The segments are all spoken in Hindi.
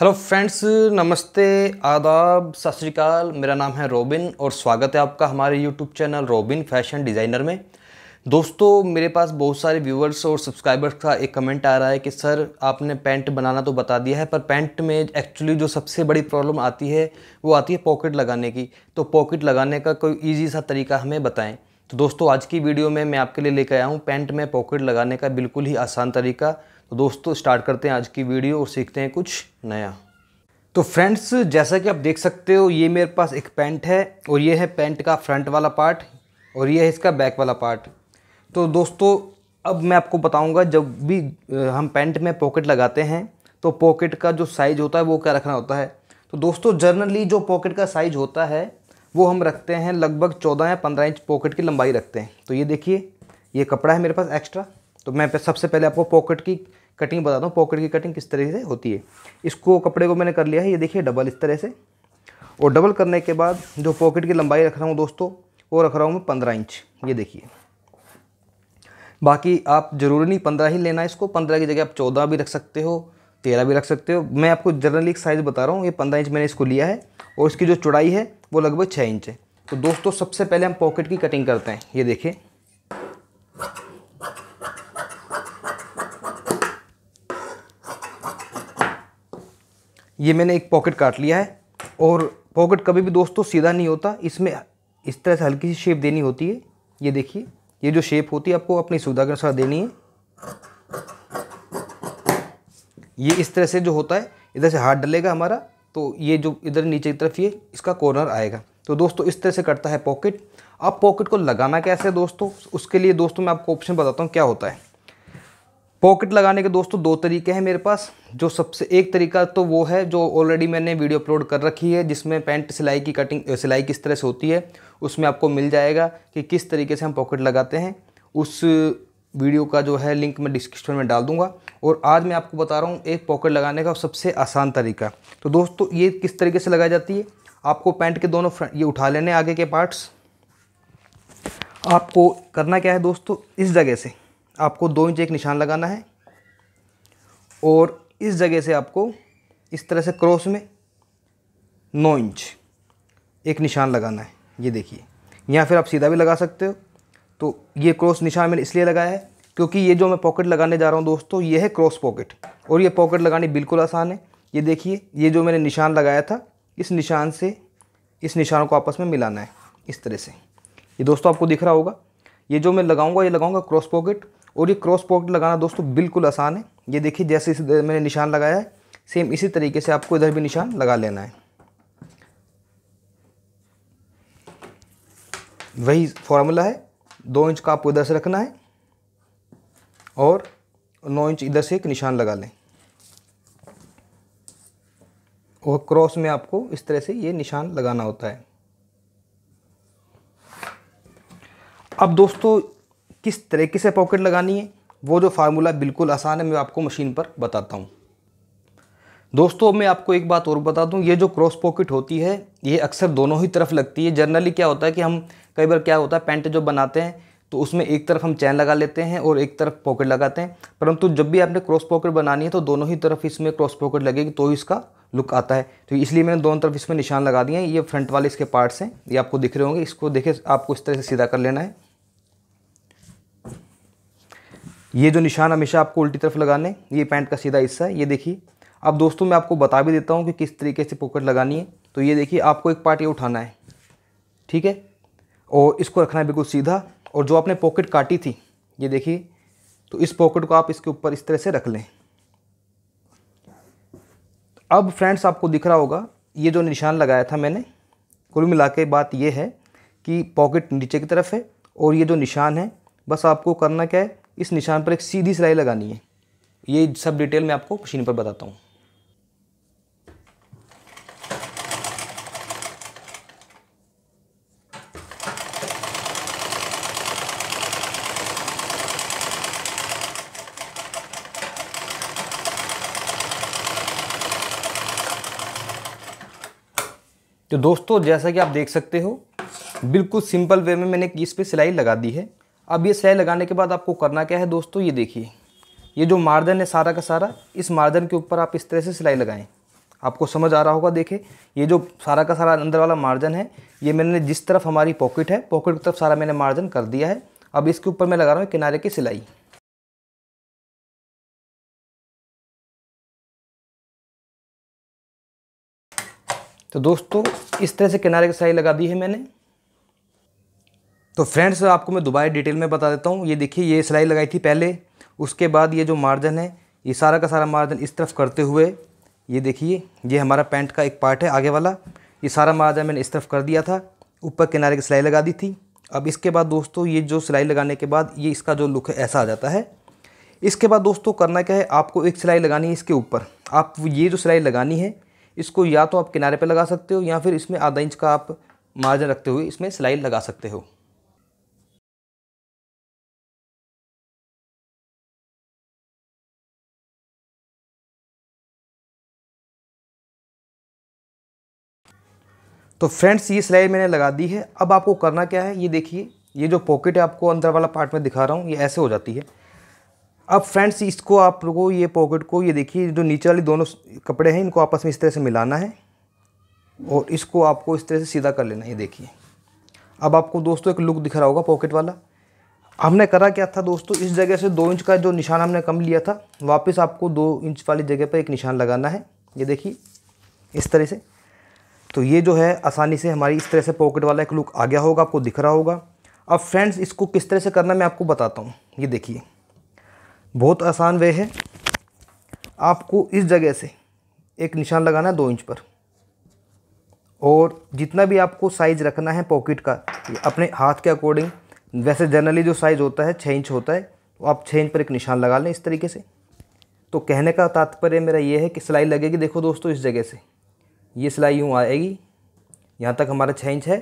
हेलो फ्रेंड्स नमस्ते आदाब सत श्रीकाल मेरा नाम है रोबिन और स्वागत है आपका हमारे YouTube channel Robin fashion designer में दोस्तों मेरे पास बहुत सारे व्यूअर्स और सब्सक्राइबर्स का एक कमेंट आ रहा है कि सर आपने पैंट बनाना तो बता दिया है पर पैंट में एक्चुअली जो सबसे बड़ी प्रॉब्लम आती है वो आती है पॉकेट लगाने की तो पॉकेट लगाने का कोई ईजी सा तरीका हमें बताएँ तो दोस्तों आज की वीडियो में मैं आपके लिए लेकर आया हूँ पैंट में पॉकेट लगाने का बिल्कुल ही आसान तरीका तो दोस्तों स्टार्ट करते हैं आज की वीडियो और सीखते हैं कुछ नया तो फ्रेंड्स जैसा कि आप देख सकते हो ये मेरे पास एक पैंट है और ये है पैंट का फ्रंट वाला पार्ट और ये है इसका बैक वाला पार्ट तो दोस्तों अब मैं आपको बताऊंगा जब भी हम पैंट में पॉकेट लगाते हैं तो पॉकेट का जो साइज़ होता है वो क्या रखना होता है तो दोस्तों जनरली जो पॉकेट का साइज़ होता है वो हम रखते हैं लगभग चौदह या पंद्रह इंच पॉकेट की लंबाई रखते हैं तो ये देखिए ये कपड़ा है मेरे पास एक्स्ट्रा तो मैं सबसे पहले आपको पॉकेट की कटिंग बताता हूँ पॉकेट की कटिंग किस तरह से होती है इसको कपड़े को मैंने कर लिया है ये देखिए डबल इस तरह से और डबल करने के बाद जो पॉकेट की लंबाई रख रहा हूँ दोस्तों वो रख रहा हूँ मैं पंद्रह इंच ये देखिए बाकी आप ज़रूरी नहीं पंद्रह ही लेना है इसको पंद्रह की जगह आप चौदह भी रख सकते हो तेरह भी रख सकते हो मैं आपको जनरली एक साइज़ बता रहा हूँ ये पंद्रह इंच मैंने इसको लिया है और इसकी जो चौड़ाई है वो लगभग छः इंच है तो दोस्तों सबसे पहले हम पॉकेट की कटिंग करते हैं ये देखिए ये मैंने एक पॉकेट काट लिया है और पॉकेट कभी भी दोस्तों सीधा नहीं होता इसमें इस तरह से हल्की सी शेप देनी होती है ये देखिए ये जो शेप होती है आपको अपनी सुविधा के अनुसार देनी है ये इस तरह से जो होता है इधर से हाथ डलेगा हमारा तो ये जो इधर नीचे की तरफ ये इसका कॉर्नर आएगा तो दोस्तों इस तरह से करता है पॉकेट अब पॉकेट को लगाना कैसे दोस्तों उसके लिए दोस्तों मैं आपको ऑप्शन बताता हूँ क्या होता है पॉकेट लगाने के दोस्तों दो तरीके हैं मेरे पास जो सबसे एक तरीका तो वो है जो ऑलरेडी मैंने वीडियो अपलोड कर रखी है जिसमें पैंट सिलाई की कटिंग सिलाई किस तरह से होती है उसमें आपको मिल जाएगा कि किस तरीके से हम पॉकेट लगाते हैं उस वीडियो का जो है लिंक मैं डिस्क्रिप्शन में डाल दूंगा और आज मैं आपको बता रहा हूँ एक पॉकेट लगाने का सबसे आसान तरीका तो दोस्तों ये किस तरीके से लगाई जाती है आपको पैंट के दोनों ये उठा लेने आगे के पार्ट्स आपको करना क्या है दोस्तों इस जगह से आपको दो इंच एक निशान लगाना है और इस जगह से आपको इस तरह से क्रॉस में नौ इंच एक निशान लगाना है ये देखिए या फिर आप सीधा भी लगा सकते हो तो ये क्रॉस निशान मैंने इसलिए लगाया है क्योंकि ये जो मैं पॉकेट लगाने जा रहा हूँ दोस्तों ये है क्रॉस पॉकेट और ये पॉकेट लगानी बिल्कुल आसान है ये देखिए ये जो मैंने निशान लगाया था इस निशान से इस निशान को आपस में मिलाना है इस तरह से ये दोस्तों आपको दिख रहा होगा ये जो मैं लगाऊंगा ये लगाऊंगा क्रॉस पॉकेट और ये क्रॉस पॉकेट लगाना दोस्तों बिल्कुल आसान है ये देखिए जैसे इस मैंने निशान लगाया है सेम इसी तरीके से आपको इधर भी निशान लगा लेना है वही फॉर्मूला है दो इंच का आपको इधर से रखना है और नौ इंच इधर से एक निशान लगा लें और क्रॉस में आपको इस तरह से ये निशान लगाना होता है अब दोस्तों किस तरीके से पॉकेट लगानी है वो जो फार्मूला बिल्कुल आसान है मैं आपको मशीन पर बताता हूँ दोस्तों मैं आपको एक बात और बता दूँ ये जो क्रॉस पॉकेट होती है ये अक्सर दोनों ही तरफ लगती है जनरली क्या होता है कि हम कई बार क्या होता है पैंट जो बनाते हैं तो उसमें एक तरफ हम चैन लगा लेते हैं और एक तरफ पॉकेट लगाते हैं परंतु जब भी आपने क्रॉस पॉकेट बनानी है तो दोनों ही तरफ इसमें क्रॉस पॉकेट लगेगी तो इसका लुक आता है तो इसलिए मैंने दोनों तरफ इसमें निशान लगा दिए हैं ये फ्रंट वाले इसके पार्ट्स हैं ये आपको दिख रहे होंगे इसको देखे आपको इस तरह से सीधा कर लेना है ये जो निशान हमेशा आपको उल्टी तरफ लगाने ये पैंट का सीधा हिस्सा है ये देखिए अब दोस्तों मैं आपको बता भी देता हूँ कि किस तरीके से पॉकेट लगानी है तो ये देखिए आपको एक पार्ट ये उठाना है ठीक है और इसको रखना है बिल्कुल सीधा और जो आपने पॉकेट काटी थी ये देखिए तो इस पॉकेट को आप इसके ऊपर इस तरह से रख लें अब फ्रेंड्स आपको दिख रहा होगा ये जो निशान लगाया था मैंने कुल मिला के बात ये है कि पॉकेट नीचे की तरफ है और ये जो निशान है बस आपको करना क्या है इस निशान पर एक सीधी सिलाई लगानी है ये सब डिटेल मैं आपको मशीन पर बताता हूँ तो दोस्तों जैसा कि आप देख सकते हो बिल्कुल सिंपल वे में मैंने इस पर सिलाई लगा दी है अब ये सह लगाने के बाद आपको करना क्या है दोस्तों ये देखिए ये जो मार्जन है सारा का सारा इस मार्जन के ऊपर आप इस तरह से सिलाई लगाएं आपको समझ आ रहा होगा देखें ये जो सारा का सारा अंदर वाला मार्जन है ये मैंने जिस तरफ हमारी पॉकेट है पॉकेट की तरफ सारा मैंने मार्जन कर दिया है अब इसके ऊपर मैं लगा रहा हूँ किनारे की सिलाई तो दोस्तों इस तरह से किनारे की सिलाई लगा दी है मैंने तो फ्रेंड्स आपको मैं दोबारा डिटेल में बता देता हूँ ये देखिए ये सिलाई लगाई थी पहले उसके बाद ये जो मार्जिन है ये सारा का सारा मार्जिन इस तरफ करते हुए ये देखिए ये हमारा पैंट का एक पार्ट है आगे वाला ये सारा मार्जिन मैंने इस तरफ कर दिया था ऊपर किनारे की सिलाई लगा दी थी अब इसके बाद दोस्तों ये जो सिलाई लगाने के बाद ये इसका जो लुक है ऐसा आ जाता है इसके बाद दोस्तों करना क्या है आपको एक सिलाई लगानी है इसके ऊपर आप ये जो सिलाई लगानी है इसको या तो आप किनारे पर लगा सकते हो या फिर इसमें आधा इंच का आप मार्जिन रखते हुए इसमें सिलाई लगा सकते हो तो फ्रेंड्स ये सिलाई मैंने लगा दी है अब आपको करना क्या है ये देखिए ये जो पॉकेट है आपको अंदर वाला पार्ट में दिखा रहा हूँ ये ऐसे हो जाती है अब फ्रेंड्स इसको आप लोगों ये पॉकेट को ये देखिए जो नीचे वाली दोनों कपड़े हैं इनको आपस में इस तरह से मिलाना है और इसको आपको इस तरह से सीधा कर लेना है ये देखिए अब आपको दोस्तों एक लुक दिख रहा होगा पॉकेट वाला हमने करा क्या था दोस्तों इस जगह से दो इंच का जो निशान हमने कम लिया था वापस आपको दो इंच वाली जगह पर एक निशान लगाना है ये देखिए इस तरह से तो ये जो है आसानी से हमारी इस तरह से पॉकेट वाला एक लुक आ गया होगा आपको दिख रहा होगा अब फ्रेंड्स इसको किस तरह से करना मैं आपको बताता हूँ ये देखिए बहुत आसान वे है आपको इस जगह से एक निशान लगाना है दो इंच पर और जितना भी आपको साइज़ रखना है पॉकेट का अपने हाथ के अकॉर्डिंग वैसे जनरली जो साइज़ होता है छः इंच होता है तो आप छः इंच पर एक निशान लगा लें इस तरीके से तो कहने का तात्पर्य मेरा ये है कि सिलाई लगेगी देखो दोस्तों इस जगह से ये सिलाई यूँ आएगी यहाँ तक हमारा छः इंच है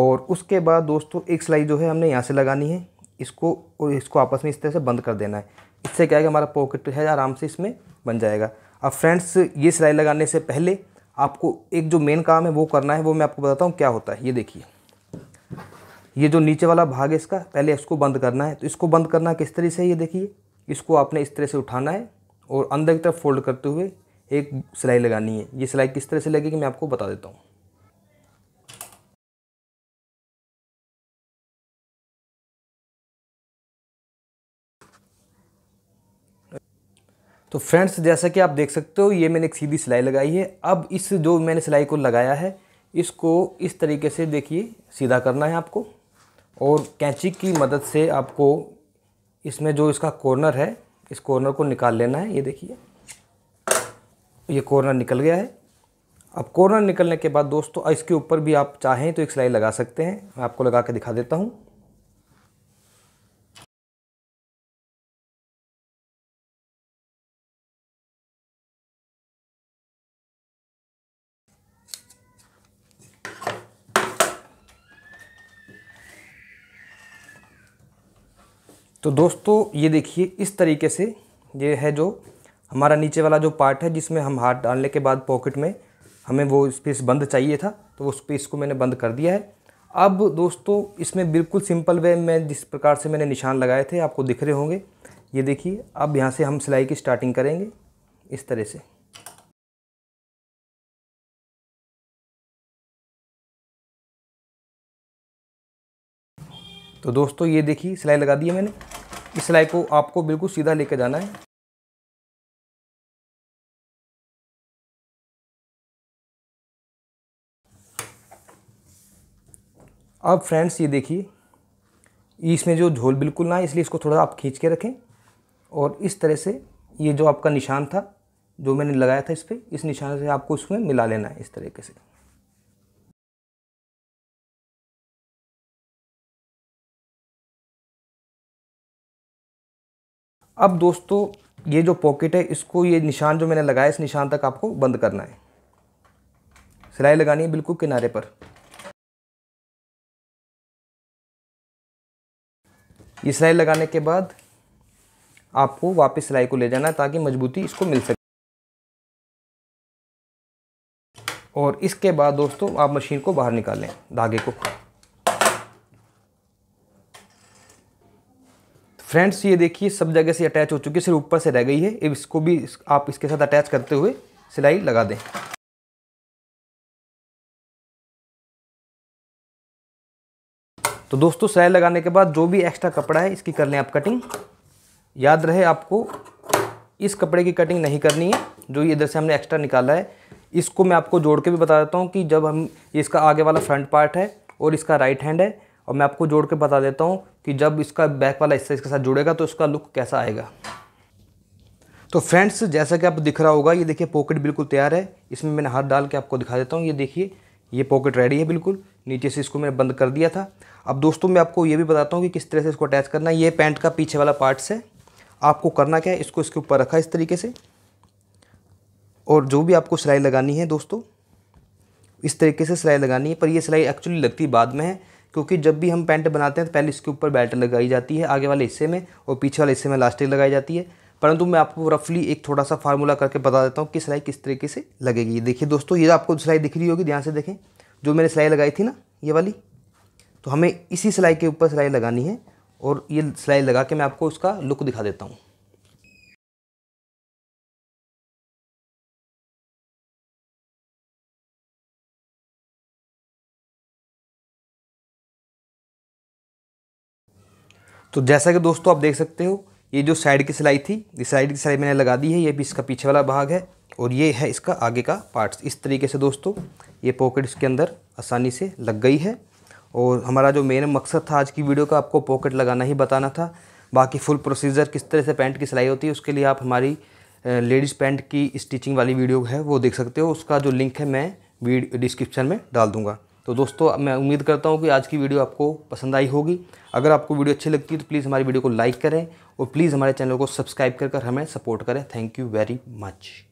और उसके बाद दोस्तों एक सिलाई जो है हमने यहाँ से लगानी है इसको और इसको आपस में इस तरह से बंद कर देना है इससे क्या है कि हमारा पॉकेट है आराम से इसमें बन जाएगा अब फ्रेंड्स ये सिलाई लगाने से पहले आपको एक जो मेन काम है वो करना है वो मैं आपको बताता हूँ क्या होता है ये देखिए ये जो नीचे वाला भाग है इसका पहले इसको बंद करना है तो इसको बंद करना किस तरह से ये देखिए इसको आपने इस तरह से उठाना है और अंदर की तरफ फोल्ड करते हुए एक सिलाई लगानी है ये सिलाई किस तरह से लगेगी मैं आपको बता देता हूँ तो फ्रेंड्स जैसा कि आप देख सकते हो ये मैंने एक सीधी सिलाई लगाई है अब इस जो मैंने सिलाई को लगाया है इसको इस तरीके से देखिए सीधा करना है आपको और कैंची की मदद से आपको इसमें जो इसका कॉर्नर है इस कॉर्नर को निकाल लेना है ये देखिए ये कॉर्नर निकल गया है अब कॉर्नर निकलने के बाद दोस्तों इसके ऊपर भी आप चाहें तो एक सिलाई लगा सकते हैं मैं आपको लगा के दिखा देता हूँ तो दोस्तों ये देखिए इस तरीके से ये है जो हमारा नीचे वाला जो पार्ट है जिसमें हम हाथ डालने के बाद पॉकेट में हमें वो स्पेस बंद चाहिए था तो वो स्पेस को मैंने बंद कर दिया है अब दोस्तों इसमें बिल्कुल सिंपल वे में जिस प्रकार से मैंने निशान लगाए थे आपको दिख रहे होंगे ये देखिए अब यहाँ से हम सिलाई की स्टार्टिंग करेंगे इस तरह से तो दोस्तों ये देखिए सिलाई लगा दी है मैंने इस सिलाई को आपको बिल्कुल सीधा लेकर जाना है अब फ्रेंड्स ये देखिए इसमें जो झोल बिल्कुल ना इसलिए इसको थोड़ा आप खींच के रखें और इस तरह से ये जो आपका निशान था जो मैंने लगाया था इस पर इस निशान से आपको उसमें मिला लेना है इस तरीके से अब दोस्तों ये जो पॉकेट है इसको ये निशान जो मैंने लगाया इस निशान तक आपको बंद करना है सिलाई लगानी है बिल्कुल किनारे पर ये सिलाई लगाने के बाद आपको वापस सिलाई को ले जाना है ताकि मजबूती इसको मिल सके और इसके बाद दोस्तों आप मशीन को बाहर निकालें धागे को फ्रेंड्स ये देखिए सब जगह से अटैच हो चुकी है सिर्फ ऊपर से रह गई है इसको भी आप इसके साथ अटैच करते हुए सिलाई लगा दें तो दोस्तों सिलाई लगाने के बाद जो भी एक्स्ट्रा कपड़ा है इसकी कर लें आप कटिंग याद रहे आपको इस कपड़े की कटिंग नहीं करनी है जो इधर से हमने एक्स्ट्रा निकाला है इसको मैं आपको जोड़ के भी बता देता हूँ कि जब हम इसका आगे वाला फ्रंट पार्ट है और इसका राइट हैंड है और मैं आपको जोड़ के बता देता हूँ कि जब इसका बैक वाला हिस्सा इसके साथ जुड़ेगा तो इसका लुक कैसा आएगा तो फ्रेंड्स जैसा कि आप दिख रहा होगा ये देखिए पॉकेट बिल्कुल तैयार है इसमें मैंने हाथ डाल के आपको दिखा देता हूँ ये देखिए ये पॉकेट रेडी है बिल्कुल नीचे से इसको मैंने बंद कर दिया था अब दोस्तों मैं आपको ये भी बताता हूँ कि किस तरह से इसको अटैच करना है ये पैंट का पीछे वाला पार्ट्स है आपको करना क्या है इसको इसके ऊपर रखा इस तरीके से और जो भी आपको सिलाई लगानी है दोस्तों इस तरीके से सिलाई लगानी है पर यह सिलाई एक्चुअली लगती बाद में है क्योंकि जब भी हम पैंट बनाते हैं तो पहले इसके ऊपर बेल्ट लगाई जाती है आगे वाले हिस्से में और पीछे वाले हिस्से में लास्टिक लगाई जाती है परंतु मैं आपको रफली एक थोड़ा सा फार्मूला करके बता देता हूँ कि सिलाई किस तरीके से लगेगी देखिए दोस्तों ये आपको सिलाई दिख रही होगी ध्यान से देखें जो मैंने सिलाई लगाई थी ना ये वाली तो हमें इसी सिलाई के ऊपर सिलाई लगानी है और ये सिलाई लगा के मैं आपको उसका लुक दिखा देता हूँ तो जैसा कि दोस्तों आप देख सकते हो ये जो साइड की सिलाई थी इस साइड की सिलाई मैंने लगा दी है ये भी इसका पीछे वाला भाग है और ये है इसका आगे का पार्ट्स इस तरीके से दोस्तों ये पॉकेट इसके अंदर आसानी से लग गई है और हमारा जो मेन मकसद था आज की वीडियो का आपको पॉकेट लगाना ही बताना था बाकी फुल प्रोसीजर किस तरह से पैंट की सिलाई होती है उसके लिए आप हमारी लेडीज़ पैंट की स्टिचिंग वाली वीडियो है वो देख सकते हो उसका जो लिंक है मैं डिस्क्रिप्शन में डाल दूंगा तो दोस्तों मैं उम्मीद करता हूँ कि आज की वीडियो आपको पसंद आई होगी अगर आपको वीडियो अच्छी लगती है तो प्लीज़ हमारी वीडियो को लाइक करें और प्लीज़ हमारे चैनल को सब्सक्राइब कर हमें सपोर्ट करें थैंक यू वेरी मच